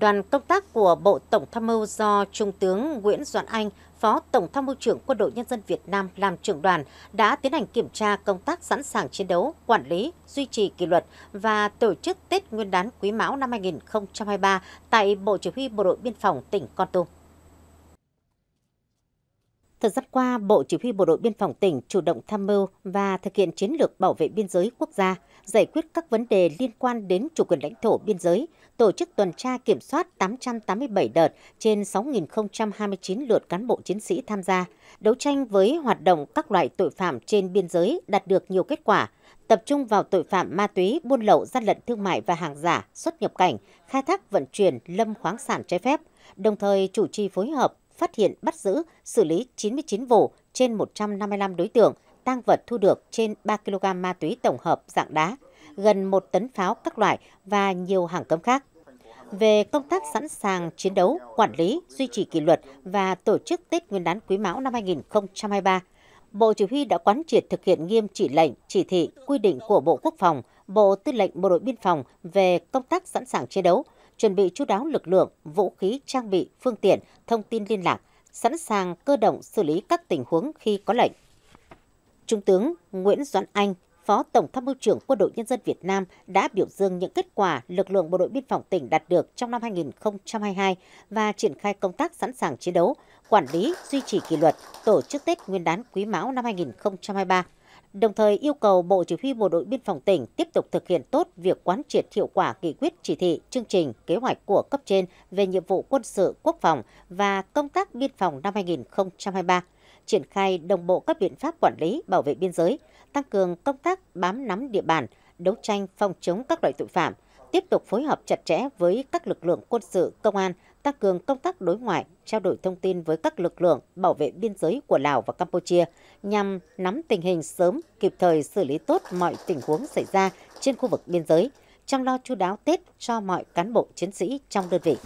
Đoàn công tác của Bộ Tổng tham mưu do Trung tướng Nguyễn Doãn Anh, Phó Tổng tham mưu trưởng Quân đội Nhân dân Việt Nam làm trưởng đoàn đã tiến hành kiểm tra công tác sẵn sàng chiến đấu, quản lý, duy trì kỷ luật và tổ chức Tết Nguyên đán Quý Mão năm 2023 tại Bộ Chỉ huy Bộ đội Biên phòng tỉnh Con Tum. Thời gian qua, Bộ Chỉ huy Bộ đội Biên phòng tỉnh chủ động tham mưu và thực hiện chiến lược bảo vệ biên giới quốc gia, giải quyết các vấn đề liên quan đến chủ quyền lãnh thổ biên giới, tổ chức tuần tra kiểm soát 887 đợt trên 6.029 lượt cán bộ chiến sĩ tham gia, đấu tranh với hoạt động các loại tội phạm trên biên giới đạt được nhiều kết quả, tập trung vào tội phạm ma túy, buôn lậu, gian lận thương mại và hàng giả, xuất nhập cảnh, khai thác vận chuyển lâm khoáng sản trái phép, đồng thời chủ trì phối hợp phát hiện bắt giữ, xử lý 99 vụ trên 155 đối tượng, tăng vật thu được trên 3 kg ma túy tổng hợp dạng đá, gần 1 tấn pháo các loại và nhiều hàng cấm khác. Về công tác sẵn sàng chiến đấu, quản lý, duy trì kỷ luật và tổ chức Tết Nguyên đán Quý Mão năm 2023, Bộ Chỉ huy đã quán triệt thực hiện nghiêm chỉ lệnh, chỉ thị, quy định của Bộ Quốc phòng, Bộ Tư lệnh Bộ đội Biên phòng về công tác sẵn sàng chiến đấu, chuẩn bị chú đáo lực lượng, vũ khí, trang bị, phương tiện, thông tin liên lạc, sẵn sàng cơ động xử lý các tình huống khi có lệnh. Trung tướng Nguyễn Doãn Anh, Phó Tổng tham mưu trưởng Quân đội Nhân dân Việt Nam đã biểu dương những kết quả lực lượng bộ đội biên phòng tỉnh đạt được trong năm 2022 và triển khai công tác sẵn sàng chiến đấu, quản lý, duy trì kỷ luật, tổ chức Tết Nguyên đán Quý Mão năm 2023 đồng thời yêu cầu Bộ Chỉ huy Bộ đội Biên phòng tỉnh tiếp tục thực hiện tốt việc quán triệt hiệu quả nghị quyết chỉ thị, chương trình, kế hoạch của cấp trên về nhiệm vụ quân sự quốc phòng và công tác biên phòng năm 2023, triển khai đồng bộ các biện pháp quản lý bảo vệ biên giới, tăng cường công tác bám nắm địa bàn, đấu tranh phòng chống các loại tội phạm, tiếp tục phối hợp chặt chẽ với các lực lượng quân sự, công an, tăng cường công tác đối ngoại, trao đổi thông tin với các lực lượng bảo vệ biên giới của Lào và Campuchia nhằm nắm tình hình sớm, kịp thời xử lý tốt mọi tình huống xảy ra trên khu vực biên giới, chăm lo chú đáo Tết cho mọi cán bộ chiến sĩ trong đơn vị.